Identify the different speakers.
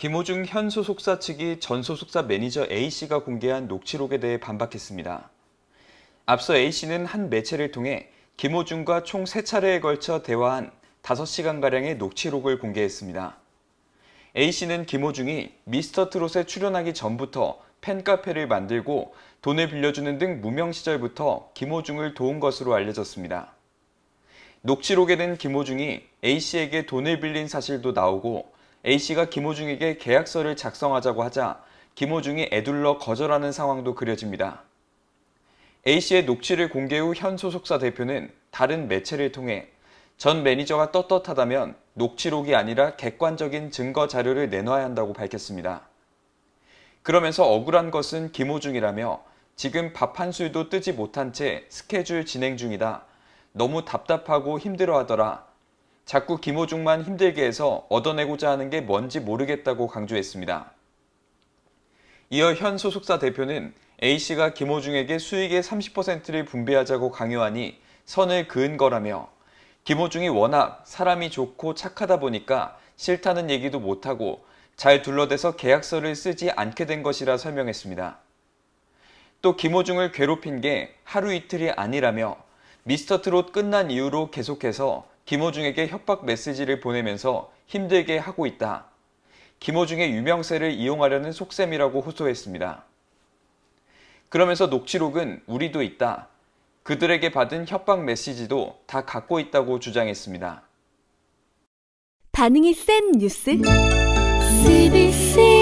Speaker 1: 김호중 현 소속사 측이 전 소속사 매니저 A씨가 공개한 녹취록에 대해 반박했습니다. 앞서 A씨는 한 매체를 통해 김호중과 총 3차례에 걸쳐 대화한 5시간가량의 녹취록을 공개했습니다. A씨는 김호중이 미스터 트롯에 출연하기 전부터 팬카페를 만들고 돈을 빌려주는 등 무명 시절부터 김호중을 도운 것으로 알려졌습니다. 녹취록에는 김호중이 A씨에게 돈을 빌린 사실도 나오고 A씨가 김호중에게 계약서를 작성하자고 하자 김호중이 애둘러 거절하는 상황도 그려집니다. A씨의 녹취를 공개 후 현 소속사 대표는 다른 매체를 통해 전 매니저가 떳떳하다면 녹취록이 아니라 객관적인 증거 자료를 내놔야 한다고 밝혔습니다. 그러면서 억울한 것은 김호중이라며 지금 밥 한 술도 뜨지 못한 채 스케줄 진행 중이다. 너무 답답하고 힘들어하더라. 자꾸 김호중만 힘들게 해서 얻어내고자 하는 게 뭔지 모르겠다고 강조했습니다. 이어 현 소속사 대표는 A씨가 김호중에게 수익의 30%를 분배하자고 강요하니 선을 그은 거라며 김호중이 워낙 사람이 좋고 착하다 보니까 싫다는 얘기도 못하고 잘 둘러대서 계약서를 쓰지 않게 된 것이라 설명했습니다. 또 김호중을 괴롭힌 게 하루 이틀이 아니라며 미스터트롯 끝난 이후로 계속해서 김호중에게 협박 메시지를 보내면서 힘들게 하고 있다. 김호중의 유명세를 이용하려는 속셈이라고 호소했습니다. 그러면서 녹취록은 우리도 있다. 그들에게 받은 협박 메시지도 다 갖고 있다고 주장했습니다.
Speaker 2: 반응이 센 뉴스 CBC